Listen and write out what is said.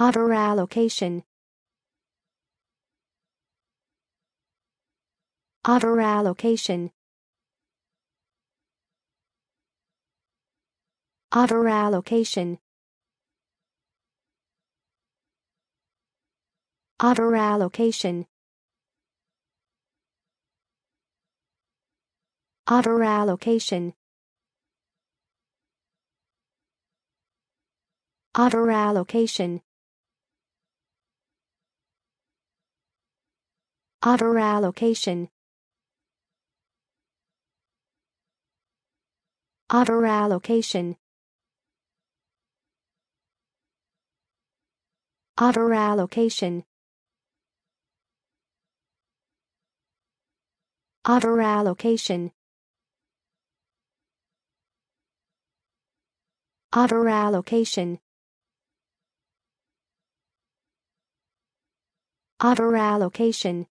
Other allocation. Other allocation. Other allocation. Other allocation. Other allocation. Other allocation. Auto allocation. Auto allocation. Auto allocation. Auto allocation. Auto allocation. Auto allocation.